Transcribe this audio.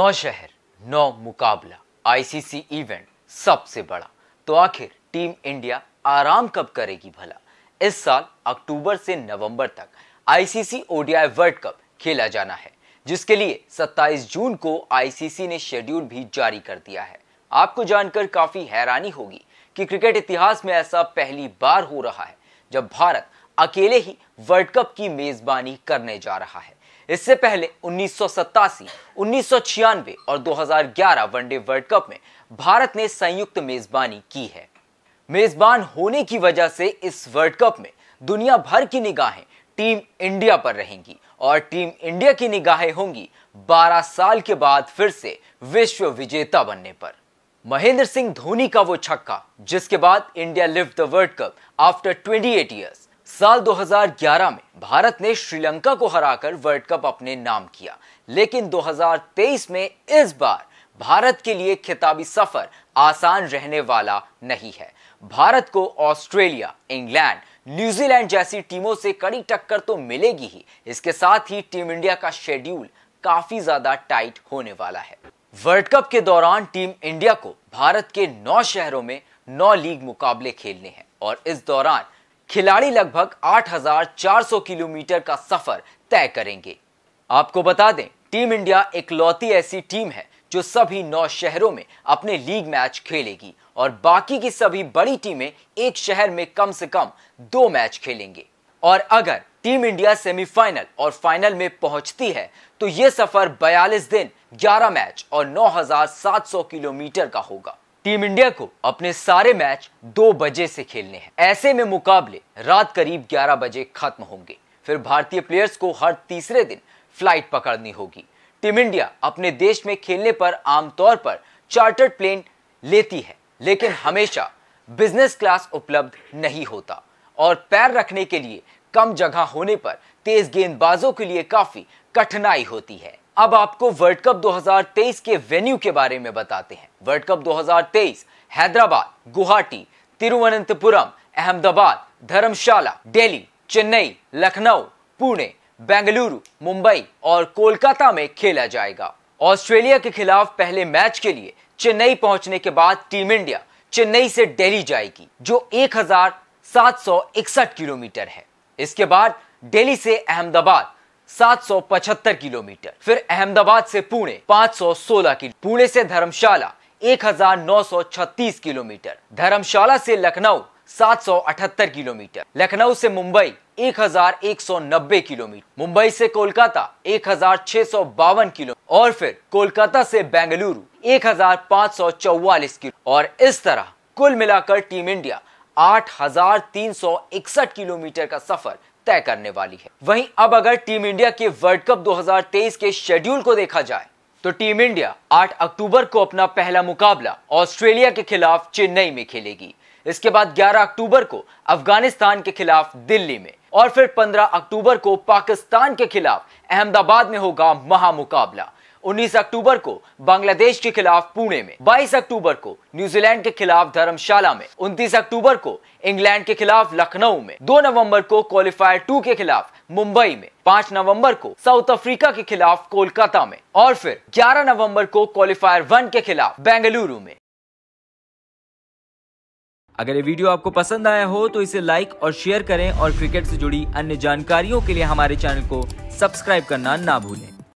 नौ शहर नौ मुकाबला ICC event सबसे बड़ा तो आखिर टीम इंडिया आराम कब करेगी भला इस साल अक्टूबर से नवंबर तक आईसीसी ओडीआई वर्ल्ड कप खेला जाना है जिसके लिए 27 जून को आईसीसी ने शेड्यूल भी जारी कर दिया है आपको जानकर काफी हैरानी होगी कि क्रिकेट इतिहास में ऐसा पहली बार हो रहा है जब भारत अकेले ही वर्ल्ड कप की मेजबानी करने जा रहा है इससे पहले उन्नीस सौ और 2011 वनडे वर्ल्ड कप में भारत ने संयुक्त मेजबानी की है मेजबान होने की वजह से इस वर्ल्ड कप में दुनिया भर की निगाहें टीम इंडिया पर रहेंगी और टीम इंडिया की निगाहें होंगी 12 साल के बाद फिर से विश्व विजेता बनने पर महेंद्र सिंह धोनी का वो छक्का जिसके बाद India live the world cup after 28 years साल 2011 में भारत ने श्रीलंका को हराकर वर्ल्ड कप अपने नाम किया लेकिन 2023 में इस बार भारत के लिए खिताबी सफर आसान रहने वाला नहीं है भारत को ऑस्ट्रेलिया इंग्लैंड न्यूजीलैंड जैसी टीमों से कड़ी टक्कर तो मिलेगी ही इसके साथ ही टीम इंडिया का शेड्यूल काफी ज्यादा टाइट होने वाला है वर्ल्ड कप के दौरान टीम इंडिया को भारत के नौ शहरों में नौ लीग मुकाबले खेलने हैं और इस दौरान खिलाड़ी लगभग 8,400 किलोमीटर का सफर तय करेंगे आपको बता दें टीम इंडिया इकलौती ऐसी टीम है जो सभी नौ शहरों में अपने लीग मैच खेलेगी और बाकी की सभी बड़ी टीमें एक शहर में कम से कम दो मैच खेलेंगे और अगर टीम इंडिया सेमीफाइनल और फाइनल में पहुंचती है तो ये सफर 42 दिन 11 मैच और 9,700 किलोमीटर का होगा टीम इंडिया को अपने सारे मैच दो बजे से खेलने हैं ऐसे में मुकाबले रात करीब 11 बजे खत्म होंगे फिर भारतीय प्लेयर्स को हर तीसरे दिन फ्लाइट पकड़नी होगी टीम इंडिया अपने देश में खेलने पर आमतौर पर चार्टर्ड प्लेन लेती है लेकिन हमेशा बिजनेस क्लास उपलब्ध नहीं होता और पैर रखने के लिए कम जगह होने पर तेज गेंदबाजों के लिए काफी कठिनाई होती है अब आपको वर्ल्ड कप 2023 के वेन्यू के बारे में बताते हैं वर्ल्ड कप 2023 हैदराबाद गुवाहाटी तिरुवनंतपुरम अहमदाबाद धर्मशाला दिल्ली चेन्नई लखनऊ पुणे बेंगलुरु मुंबई और कोलकाता में खेला जाएगा ऑस्ट्रेलिया के खिलाफ पहले मैच के लिए चेन्नई पहुंचने के बाद टीम इंडिया चेन्नई से दिल्ली जाएगी जो एक किलोमीटर है इसके बाद दिल्ली से अहमदाबाद 775 किलोमीटर फिर अहमदाबाद से पुणे 516 किलो पुणे से धर्मशाला 1936 किलोमीटर धर्मशाला से लखनऊ 778 किलोमीटर लखनऊ से मुंबई 1190 किलोमीटर मुंबई से कोलकाता एक किलो और फिर कोलकाता से बेंगलुरु 1544 किलो और इस तरह कुल मिलाकर टीम इंडिया 8,361 किलोमीटर का सफर तय करने वाली है वहीं अब अगर टीम इंडिया के वर्ल्ड कप 2023 के शेड्यूल को देखा जाए तो टीम इंडिया 8 अक्टूबर को अपना पहला मुकाबला ऑस्ट्रेलिया के खिलाफ चेन्नई में खेलेगी इसके बाद 11 अक्टूबर को अफगानिस्तान के खिलाफ दिल्ली में और फिर 15 अक्टूबर को पाकिस्तान के खिलाफ अहमदाबाद में होगा महामुकाबला 19 अक्टूबर को बांग्लादेश के खिलाफ पुणे में 22 अक्टूबर को न्यूजीलैंड के खिलाफ धर्मशाला में उन्तीस अक्टूबर को इंग्लैंड के खिलाफ लखनऊ में दो नवम्बर को क्वालिफायर टू के खिलाफ मुंबई में पांच नवंबर को साउथ अफ्रीका के खिलाफ कोलकाता में और फिर 11 नवंबर को क्वालिफायर वन के खिलाफ बेंगलुरु में अगर ये वीडियो आपको पसंद आया हो तो इसे लाइक और शेयर करें और क्रिकेट से जुड़ी अन्य जानकारियों के लिए हमारे चैनल को सब्सक्राइब करना ना भूलें